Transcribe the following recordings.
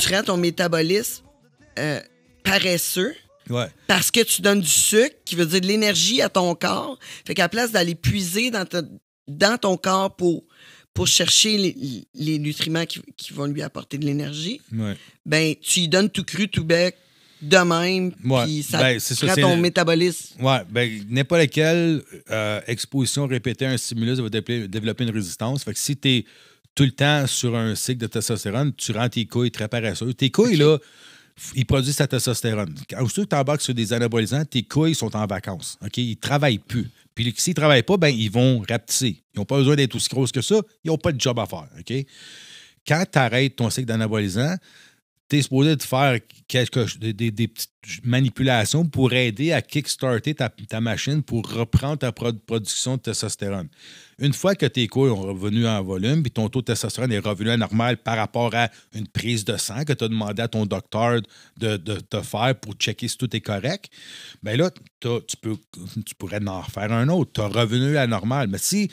Tu rends ton métabolisme euh, paresseux. Parce que tu donnes du sucre, qui veut dire de l'énergie à ton corps. Fait qu'à place d'aller puiser dans, ton corps pour, chercher les, nutriments qui, vont lui apporter de l'énergie, ben, tu y donnes tout cru, tout bec, de même, puis ça ben, ton métabolisme. Oui, ben, pas laquelle euh, exposition répétée à un stimulus va développer une résistance. Fait que si tu tout le temps sur un cycle de testostérone, tu rends tes couilles très paresseuses. Tes couilles, là, ils produisent cette testostérone. quand tu embarques sur des anabolisants, tes couilles sont en vacances. OK? Ils ne travaillent plus. Puis s'ils ne travaillent pas, ben, ils vont rapetisser. Ils n'ont pas besoin d'être aussi grosses que ça. Ils n'ont pas de job à faire. OK? Quand tu arrêtes ton cycle d'anabolisant, tu es supposé de faire quelque, des, des, petites manipulations pour aider à kickstarter ta, ta machine pour reprendre ta production de testostérone. Une fois que tes cours ont revenu en volume, puis ton taux de testostérone est revenu à normal par rapport à une prise de sang que tu as demandé à ton docteur de, te faire pour checker si tout est correct, bien là, tu, tu pourrais en refaire un autre. Tu as revenu à normal. Mais si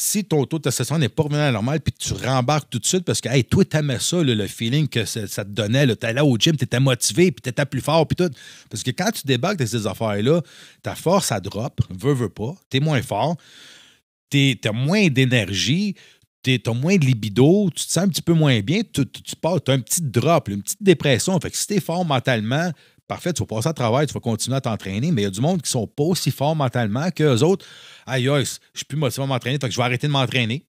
si ton taux de testostérone n'est pas revenu à la normale, puis tu rembarques tout de suite parce que, hey, toi, t'aimais ça, le feeling que ça, te donnait, là au gym, t'étais motivé, puis t'étais plus fort, puis tout. Parce que quand tu débarques de ces affaires-là, ta force, a drop, veux, veux pas, t'es moins fort, t'as moins d'énergie, t'as moins de libido, tu te sens un petit peu moins bien, tu, tu, tu un petit drop, une petite dépression. Fait que si t'es fort mentalement, Parfait, tu vas passer à travail, tu vas continuer à t'entraîner, mais il y a du monde qui sont pas aussi forts mentalement qu'eux autres. Aïe, je suis plus motivé à m'entraîner, donc je vais arrêter de m'entraîner.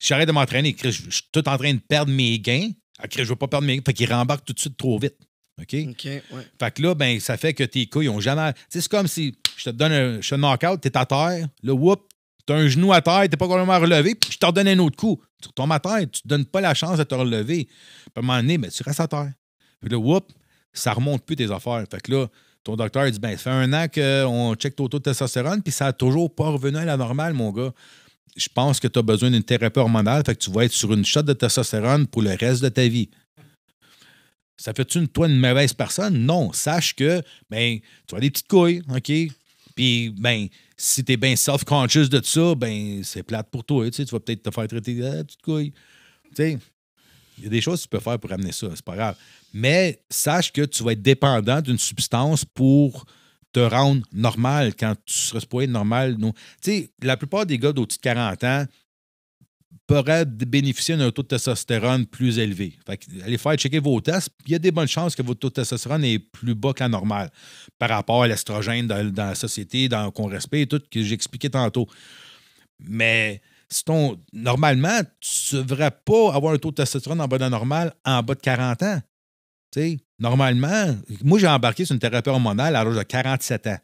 Si j'arrête de m'entraîner, je, suis tout en train de perdre mes gains. Ah, je ne veux pas perdre mes gains. Fait qu'ils rembarquent tout de suite trop vite. OK? OK, Fait que là, ben, ça fait que tes couilles n'ont jamais. c'est comme si je te donne un, knockout, knock-out, t'es à terre, là, whoop, as un genou à terre, tu n'es pas complètement relevé, puis je te redonne un autre coup. Tu retombes à terre, tu te donnes pas la chance de te relever. Puis à un moment ben, tu restes à terre. Puis là, whoop, ça remonte plus tes affaires. Fait que là, ton docteur dit ben, ça fait un an qu'on check ton taux de testostérone, puis ça n'a toujours pas revenu à la normale, mon gars. Je pense que tu as besoin d'une thérapie hormonale, fait que tu vas être sur une shot de testostérone pour le reste de ta vie. Ça fait-tu toi une mauvaise personne? Non. Sache que ben, tu as des petites couilles, OK? Puis, ben, si tu es bien self-conscious de ça, ben, c'est plate pour toi. Tu, sais, tu vas peut-être te faire traiter de ah, petites couilles, Tu sais, il y a des choses que tu peux faire pour amener ça, c'est pas grave. Mais sache que tu vas être dépendant d'une substance pour te rendre normal quand tu seras supposé normal. Tu sais, la plupart des gars d'au-dessus de 40 ans pourraient bénéficier d'un taux de testostérone plus élevé. Fait allez faire checker vos tests. Il y a des bonnes chances que votre taux de testostérone est plus bas que la par rapport à l'estrogène dans, la société, dans qu'on respecte et tout, que j'expliquais tantôt. Mais normalement, tu ne devrais pas avoir un taux de testostérone en bas de normal en bas de 40 ans. normalement, moi, j'ai embarqué sur une thérapie hormonale à l'âge de 47 ans.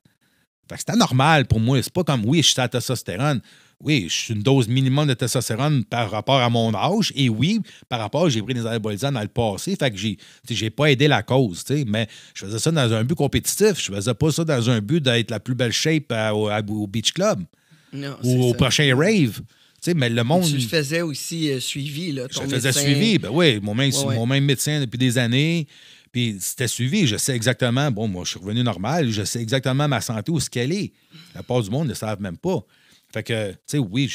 C'était c'est anormal pour moi. C'est pas comme, oui, je suis à la testostérone. Oui, je suis une dose minimum de testostérone par rapport à mon âge. Et oui, par rapport, j'ai pris des anabolisants dans le passé. Fait que j'ai, pas aidé la cause. Mais je faisais ça dans un but compétitif. Je faisais pas ça dans un but d'être la plus belle shape euh, au, beach club ou au prochain rave mais le monde. Tu le faisais aussi euh, suivi, là, ton Je le faisais suivi, ben oui, mon même, médecin depuis des années. Puis c'était suivi. Je sais exactement, bon, moi, je suis revenu normal, je sais exactement ma santé, où ce qu'elle est. La part du monde ne savent même pas. Fait que, tu sais, oui,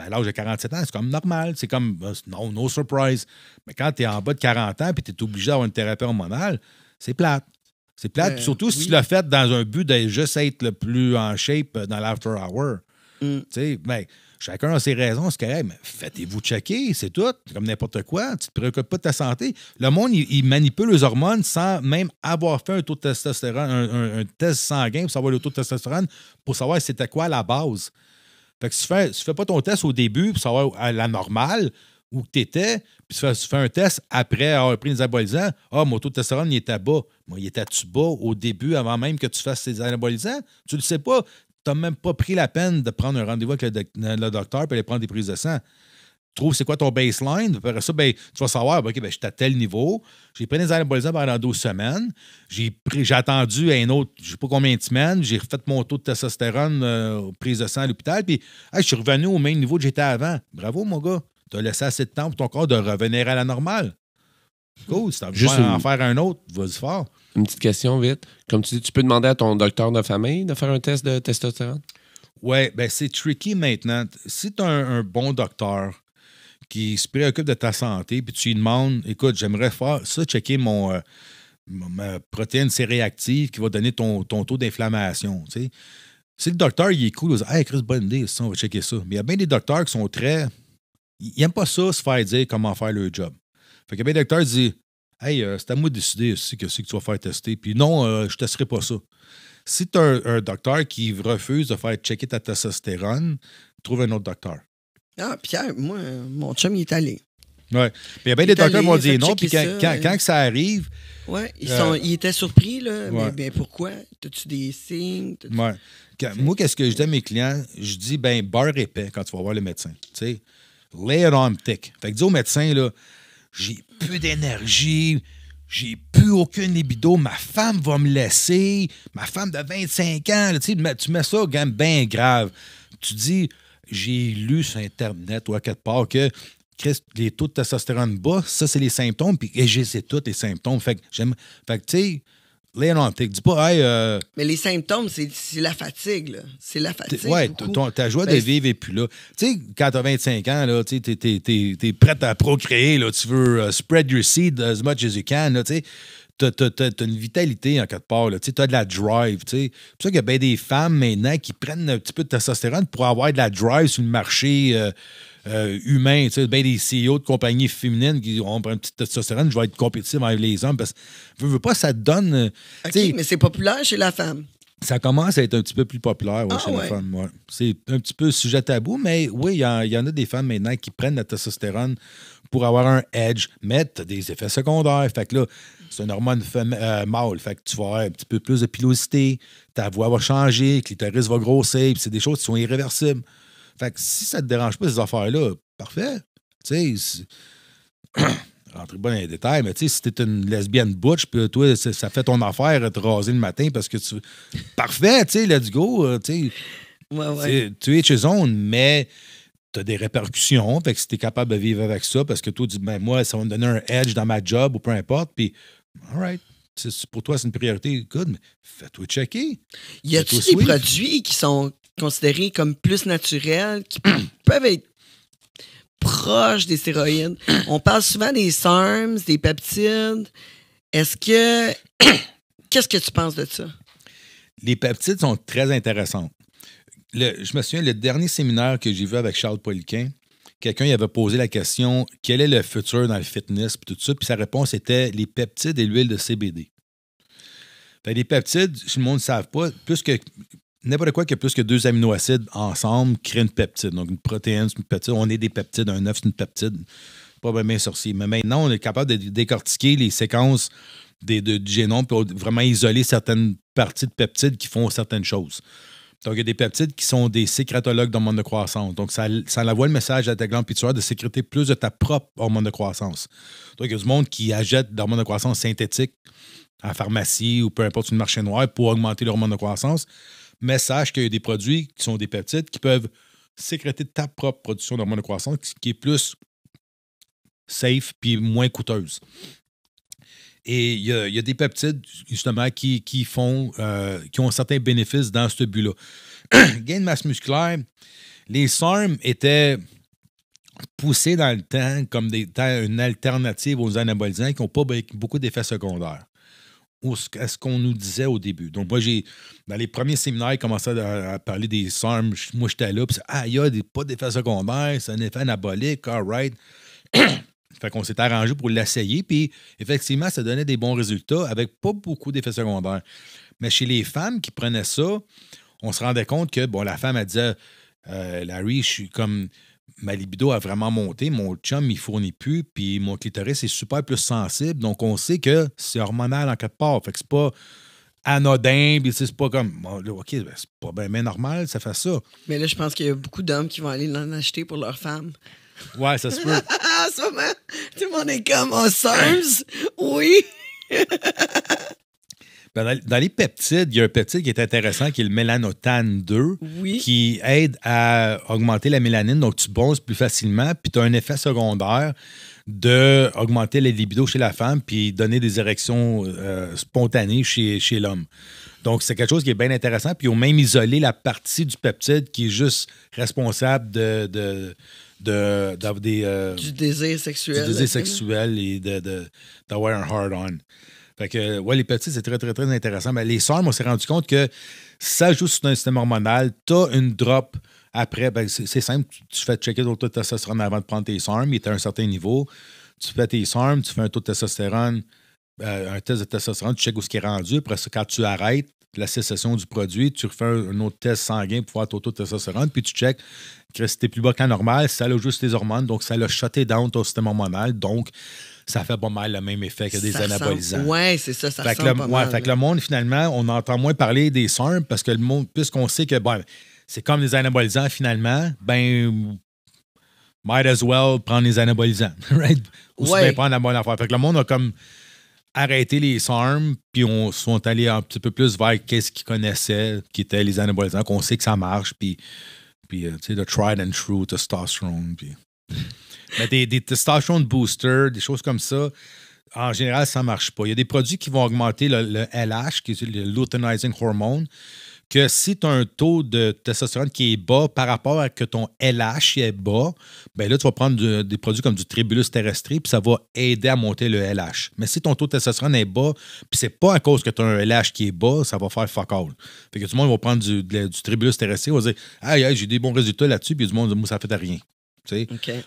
à l'âge de 47 ans, c'est comme normal. C'est comme, euh, non, no surprise. Mais quand tu es en bas de 40 ans puis tu es obligé d'avoir une thérapie hormonale, c'est plate. C'est plate. Euh, surtout si tu l'as fait dans un but de juste être le plus en shape dans l'after hour. Mm. Tu sais, mais. Ben, Chacun a ses raisons, c'est correct, mais faites-vous checker, c'est tout, comme n'importe quoi. Tu te préoccupes pas de ta santé. Le monde, il, manipule les hormones sans même avoir fait un taux de testostérone, un, test sanguin pour savoir le taux de testostérone, pour savoir c'était quoi la base. Fait que si tu fais, fais pas ton test au début pour savoir à la normale, où tu étais, puis tu fais, un test après avoir pris des anabolisants. Ah, mon taux de testostérone, il était bas. Moi, il était-tu bas au début avant même que tu fasses ces anabolisants? Tu le sais pas. Tu n'as même pas pris la peine de prendre un rendez-vous avec le, docteur pour aller prendre des prises de sang. Tu trouves c'est quoi ton baseline. Ben, tu vas savoir, ben, OK, ben, je suis à tel niveau. J'ai pris des anabolisants pendant 12 semaines. J'ai attendu un autre, je ne sais pas combien de semaines. J'ai refait mon taux de testostérone, euh, aux prises de sang à l'hôpital. Puis, je suis revenu au même niveau que j'étais avant. Bravo, mon gars. Tu as laissé assez de temps pour ton corps de revenir à la normale. Cool, si t'as juste une... en faire un autre, vas-y fort. Une petite question vite. Comme tu dis, tu peux demander à ton docteur de famille de faire un test de testostérone? Oui, ben c'est tricky maintenant. Si tu as un, bon docteur qui se préoccupe de ta santé, puis tu lui demandes, écoute, j'aimerais faire ça, checker mon, euh, ma protéine C réactive qui va donner ton, ton taux d'inflammation. Tu sais. Si le docteur, il est cool, il va dire, hey Chris, bonne idée, on va checker ça. Mais il y a bien des docteurs qui sont très. Ils n'aiment pas ça, se faire dire comment faire leur job. Fait que bien, docteurs docteur dit Hey, euh, c'est à moi de décider aussi que c'est que tu vas faire tester. Puis non, euh, je ne testerai pas ça. Si tu as un, docteur qui refuse de faire checker ta testostérone, trouve un autre docteur. Ah, Pierre, moi, mon chum, il est allé. Oui. Mais bien, des docteurs qui m'ont dit non. Puis quand ça, ça arrive. Oui, euh, ils, étaient surpris, là. Mais ben, pourquoi as tu des signes Oui. moi, qu'est-ce que je dis à mes clients Je dis, ben, barre épais quand tu vas voir le médecin. Tu sais, lay it on thick. Fait que dis au médecin, là, j'ai plus d'énergie, j'ai plus aucune libido, ma femme va me laisser, ma femme de 25 ans, tu, mets, ça quand même bien grave. Tu dis, j'ai lu sur Internet ou à quelque part que les taux de testostérone bas, ça, c'est les symptômes, puis j'ai, c'est tous les symptômes. fait que tu sais, tu Dis pas, hey, euh, Mais les symptômes, c'est la fatigue, C'est la fatigue. Ouais, ta joie de ben, vivre est plus là. Tu sais, quand t'as 25 ans, là, tu es, es, prête à procréer, là, tu veux euh, spread your seed as much as you can, là, tu sais. T'as as, une vitalité en quelque part, tu as de la drive. C'est pour ça qu'il y a bien des femmes maintenant qui prennent un petit peu de testostérone pour avoir de la drive sur le marché euh, euh, humain. Tu sais, ben des CEO de compagnies féminines qui ont une petite testostérone, je vais être compétitive avec les hommes parce que je veux pas, ça donne. Euh, mais c'est populaire chez la femme. Ça commence à être un petit peu plus populaire ah, chez la femme. C'est un petit peu sujet tabou, mais oui, il y, en a des femmes maintenant qui prennent la testostérone pour avoir un edge, mais tu des effets secondaires. Fait que là, c'est une hormone euh, mâle. Fait que tu vas avoir un petit peu plus de pilosité, ta voix va changer, clitoris va grossir, c'est des choses qui sont irréversibles. Fait que si ça te dérange pas, ces affaires-là, parfait. Tu sais, rentrer pas dans les détails, mais tu sais, si t'es une lesbienne butch, puis toi, ça fait ton affaire te raser le matin parce que tu. Parfait, tu sais, let's go. Euh, tu Tu es chez zone, mais t'as des répercussions. Fait que si t'es capable de vivre avec ça, parce que toi, tu dis, ben moi, ça va me donner un edge dans ma job ou peu importe, puis, alright pour toi, c'est une priorité, good, mais fais-toi checker. Y a-tu des produits qui sont considérés comme plus naturels, qui peuvent être proches des stéroïdes. On parle souvent des SARMs, des peptides. Est-ce que. Qu'est-ce que tu penses de ça? Les peptides sont très intéressants. je me souviens, le dernier séminaire que j'ai vu avec Charles Poliquin, quelqu'un avait posé la question quel est le futur dans le fitness, puis tout ça. Puis sa réponse était les peptides et l'huile de CBD. les peptides, si le monde ne savent pas, plus que n'importe quoi qui a plus que deux aminoacides ensemble crée une peptide. Donc, une protéine, c'est une peptide. On est des peptides. Un œuf, c'est une peptide. Pas bien sorcier. Mais maintenant, on est capable de décortiquer les séquences des, du génome pour vraiment isoler certaines parties de peptides qui font certaines choses. Donc, il y a des peptides qui sont des sécrétologues d'hormones de croissance. Donc, ça, ça envoie le message à ta glande pituitaire de sécréter plus de ta propre hormone de croissance. Donc, il y a du monde qui achète d'hormones de croissance synthétiques à pharmacie ou peu importe une marché noire pour augmenter l'hormone de croissance mais sache qu'il y a des produits qui sont des peptides qui peuvent sécréter ta propre production d'hormone de croissance qui est plus safe puis moins coûteuse. Et il y, a des peptides, justement, qui, font, euh, qui ont certains bénéfices dans ce but-là. Gain de masse musculaire, les SARM étaient poussés dans le temps comme une alternative aux anabolisants qui n'ont pas beaucoup d'effets secondaires à ce qu'on nous disait au début. Donc, moi, j'ai, dans les premiers séminaires, ils à, à parler des SARM. Moi, j'étais là, puis ah, il n'y a des, pas d'effet secondaire, c'est un effet anabolique, all right. fait qu'on s'est arrangé pour l'essayer, puis effectivement, ça donnait des bons résultats avec pas beaucoup d'effets secondaires. Mais chez les femmes qui prenaient ça, on se rendait compte que, bon, la femme, elle disait, euh, Larry, je suis comme ma libido a vraiment monté, mon chum, il fournit plus, puis mon clitoris est super plus sensible. Donc, on sait que c'est hormonal en quelque part. Fait que c'est pas anodin, puis c'est pas comme, OK, ben, c'est pas bien normal, ça fait ça. Mais là, je pense qu'il y a beaucoup d'hommes qui vont aller l'en acheter pour leur femme. Ouais, ça se peut. tout le monde est comme, oh, oui. Ben, dans, les peptides, il y a un peptide qui est intéressant qui est le mélanotane 2 qui aide à augmenter la mélanine, donc tu bronzes plus facilement, puis tu as un effet secondaire d'augmenter augmenter les libidos chez la femme puis donner des érections euh, spontanées chez, chez l'homme. Donc, c'est quelque chose qui est bien intéressant. Puis, ils ont même isolé la partie du peptide qui est juste responsable de, de des, euh, du désir sexuel. Du désir sexuel et d'avoir de, un hard-on. Fait que, ouais, les petits, c'est très, très, très intéressant. Mais les SARM, on s'est rendu compte que ça joue sur un système hormonal, t'as une drop après, ben, c'est simple, tu, fais checker ton taux de testostérone avant de prendre tes SARM, il est à un certain niveau. Tu fais tes SARM, tu fais un taux de testostérone, euh, un test de testostérone, tu checkes où ce qui est rendu. Après ça, quand tu arrêtes la cessation du produit, tu refais un, autre test sanguin pour voir ton taux de testostérone, puis tu checkes que c'était plus bas qu'en normal, ça a juste tes hormones, donc ça l'a shoté down ton système hormonal. Donc, ça fait pas mal le même effet que des anabolisants. Oui, c'est ça, ça fait le, Fait que le monde, finalement, on entend moins parler des SARM parce que le monde, puisqu'on sait que ben, c'est comme des anabolisants, finalement, ben might as well prendre les anabolisants, right? Ou ouais. bien prendre la bonne affaire. Fait que le monde a comme arrêté les SARM, puis on sont allés un petit peu plus vers qu'est-ce qu'ils connaissaient, qui étaient les anabolisants, qu'on sait que ça marche, puis, puis euh, tu sais, le tried and true testosterone, puis... Mais ben, des, des, boosters, des choses comme ça, en général, ça ne marche pas. Il y a des produits qui vont augmenter le, LH, qui est le luteinizing hormone, que si tu as un taux de testostérone qui est bas par rapport à que ton LH est bas, bien là, tu vas prendre des produits comme du tribulus terrestri, puis ça va aider à monter le LH. Mais si ton taux de testostérone est bas, puis c'est pas à cause que tu as un LH qui est bas, ça va faire fuck all. Fait que tout le monde va prendre du, tribulus terrestri, va dire Ah, j'ai des bons résultats là-dessus, puis le monde, moi, ça fait rien.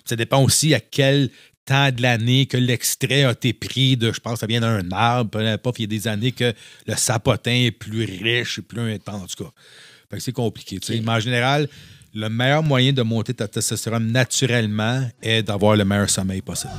Ça dépend aussi à quel temps de l'année que l'extrait a été pris de, je pense, ça vient d'un arbre, il y a des années que le sapotin est plus riche et plus intense, en tout cas. c'est compliqué. Mais en général, le meilleur moyen de monter ta testostérone naturellement est d'avoir le meilleur sommeil possible.